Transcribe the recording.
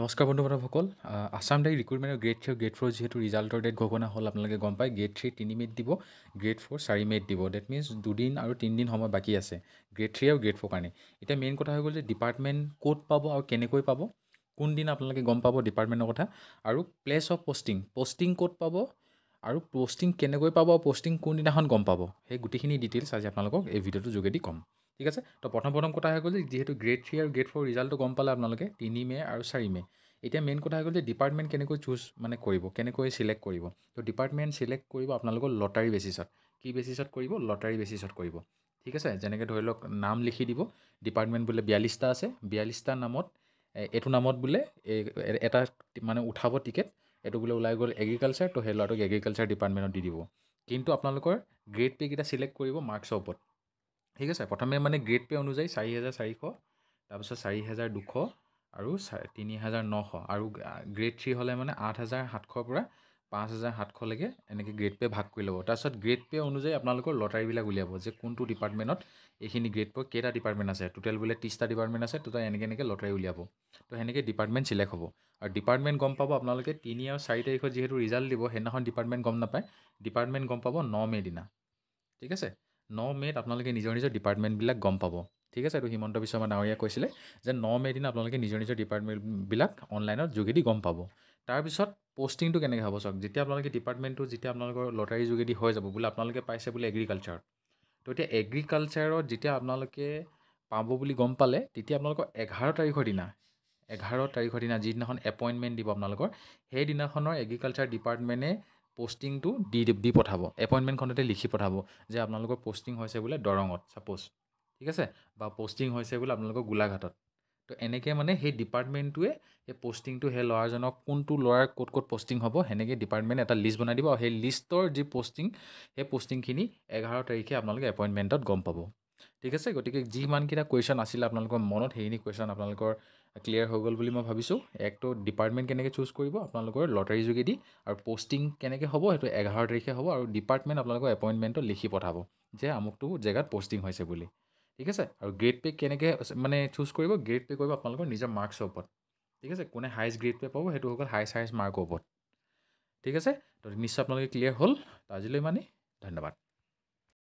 নমস্কাৰ বন্ধু বান্ধৱসকল আছাম ডাইৰী ৰিক্ৰুইটমেণ্টৰ গ্ৰেড থ্ৰী গ্ৰেড ফ'ৰ যিহেতু ৰিজাল্টৰ ডেট ঘোষণা হ'ল আপোনালোকে গম পায় গ্ৰেড থ্ৰী তিনি মেট দিব গ্ৰেড ফ'ৰ চাৰি মেট দিব ডেট মিনছ দুদিন আৰু তিনিদিন সময় বাকী আছে গ্ৰেড থ্ৰী আৰু গ্ৰেড ফ'ৰ কাৰণে এতিয়া মেইন কথা হৈ গ'ল যে ডিপাৰ্টমেণ্ট ক'ত পাব আৰু কেনেকৈ পাব কোনদিনা আপোনালোকে গম পাব ডিপাৰ্টমেণ্টৰ কথা আৰু প্লেচ অফ পষ্টিং পষ্টিং ক'ত পাব আৰু পষ্টিং কেনেকৈ পাব আৰু পষ্টিং কোনদিনাখন গম পাব সেই গোটেইখিনি ডিটেইলছ আজি আপোনালোকক এই ভিডিঅ'টোৰ যোগেদি ক'ম ঠিক আছে তো প্ৰথম প্ৰথম কথা হৈ গ'ল যে যিহেতু গ্ৰেড থ্ৰী আৰু গ্ৰেড ফ'ৰ ৰিজাল্টটো গম পালে আপোনালোকে তিনি মে আৰু চাৰি মে এতিয়া মেইন কথা হৈ গ'ল যে ডিপাৰ্টমেণ্ট কেনেকৈ চুজ মানে কৰিব কেনেকৈ চিলেক্ট কৰিব তো ডিপাৰ্টমেণ্ট চিলেক্ট কৰিব আপোনালোকৰ লটাৰী বেচিছত কি বেচিছত কৰিব লটাৰী বেচিছত কৰিব ঠিক আছে যেনেকৈ ধৰি লওক নাম লিখি দিব ডিপাৰ্টমেণ্ট বোলে বিয়াল্লিছটা আছে বিয়াল্লিছটা নামত এইটো নামত বোলে এটা মানে উঠাব টিকেট এইটো বোলে ওলাই গ'ল এগ্ৰিকালচাৰ তো সেই ল'ৰাটোক এগ্ৰিকালচাৰ ডিপাৰ্টমেণ্টত দি দিব কিন্তু আপোনালোকৰ গ্ৰেড পে'কেইটা চিলেক্ট কৰিব মাৰ্কছৰ ওপৰত ঠিক আছে প্ৰথমে মানে গ্ৰেড পে' অনুযায়ী চাৰি হাজাৰ চাৰিশ তাৰপিছত চাৰি হাজাৰ দুশ আৰু তিনি হাজাৰ নশ আৰু গ্ৰেড থ্ৰী হ'লে মানে আঠ হাজাৰ সাতশৰ পৰা পাঁচ হাজাৰ সাতশলৈকে এনেকৈ গ্ৰেড পে' ভাগ কৰি ল'ব তাৰপিছত গ্ৰেড পে' অনুযায়ী আপোনালোকৰ লটাৰীবিলাক উলিয়াব যে কোনটো ডিপাৰ্টমেণ্টত এইখিনি গ্ৰেড পে' কেইটা ডিপাৰ্টমেণ্ট আছে টোটেল বোলে ত্ৰিছটা ডিপাৰ্টমেণ্ট আছে তেতিয়া এনেকৈ এনেকৈ লটাৰী উলিয়াব তো সেনেকৈ ডিপাৰ্টমেণ্ট চিলেক্ট হ'ব আৰু ডিপাৰ্টমেণ্ট গম পাব আপোনালোকে তিনি আৰু চাৰি তাৰিখত যিহেতু ৰিজাল্ট দিব সেইদিনাখন ডিপাৰ্টমেণ্ট গম নাপায় ডিপাৰ্টমেণ্ট গম পাব ন মে' দিনা ঠিক আছে ন মে'ত আপোনালোকে নিজৰ নিজৰ ডিপাৰ্টমেণ্টবিলাক গম পাব ঠিক আছে এইটো হিমন্ত বিশ্বমা ডাঙৰীয়া কৈছিলে যে ন মে' দিনা আপোনালোকে নিজৰ নিজৰ ডিপাৰ্টমেণ্টবিলাক অনলাইনত যোগেদি গম পাব তাৰপিছত পষ্টিংটো কেনেকৈ হ'ব চাওক যেতিয়া আপোনালোকে ডিপাৰ্টমেণ্টটো যেতিয়া আপোনালোকৰ লটাৰীৰ যোগেদি হৈ যাব বোলে আপোনালোকে পাইছে বোলে এগ্ৰিকালচাৰত তো এতিয়া এগ্ৰিকালচাৰত যেতিয়া আপোনালোকে পাব বুলি গম পালে তেতিয়া আপোনালোকৰ এঘাৰ তাৰিখৰ দিনা এঘাৰ তাৰিখৰ দিনা যিদিনাখন এপইণ্টমেণ্ট দিব আপোনালোকৰ সেইদিনাখনৰ এগ্ৰিকালচাৰ ডিপাৰ্টমেণ্টে পষ্টিংটো দি দি পঠাব এপইণ্টমেণ্টখনতে লিখি পঠাব যে আপোনালোকৰ পষ্টিং হৈছে বোলে দৰঙত ছাপ'জ ঠিক আছে বা পষ্টিং হৈছে বোলে আপোনালোকৰ গোলাঘাটত তো এনেকৈ মানে সেই ডিপাৰ্টমেণ্টটোৱে সেই পষ্টিংটো সেই ল'ৰাজনক কোনটো ল'ৰাৰ ক'ত ক'ত পষ্টিং হ'ব সেনেকৈ ডিপাৰ্টমেণ্ট এটা লিষ্ট বনাই দিব আৰু সেই লিষ্টৰ যি পষ্টিং সেই পষ্টিংখিনি এঘাৰ তাৰিখে আপোনালোকে এপইণ্টমেণ্টত গম পাব ঠিক আছে গতিকে যিমানকেইটা কুৱেশ্যন আছিলে আপোনালোকৰ মনত সেইখিনি কুৱেশ্যন আপোনালোকৰ ক্লিয়াৰ হৈ গ'ল বুলি মই ভাবিছোঁ একটো ডিপাৰ্টমেণ্ট কেনেকৈ চুজ কৰিব আপোনালোকৰ লটাৰী যোগেদি আৰু পষ্টিং কেনেকৈ হ'ব সেইটো এঘাৰ তাৰিখে হ'ব আৰু ডিপাৰ্টমেণ্ট আপোনালোকৰ এপইণ্টমেণ্টটো লিখি পঠাব যে আমুকটো জেগাত পষ্টিং হৈছে বুলি ঠিক আছে আৰু গ্ৰেড পে' কেনেকৈ মানে চুজ কৰিব গ্ৰেড পে' কৰিব আপোনালোকৰ নিজৰ মাৰ্কছৰ ওপৰত ঠিক আছে কোনে হায়েষ্ট গ্ৰেড পে' পাব সেইটো হৈ গ'ল হায়েষ্ট হায়েষ্ট মাৰ্কৰ ওপৰত ঠিক আছে তো নিশ্চয় আপোনালোকে ক্লিয়াৰ হ'ল আজিলৈ মানে ধন্যবাদ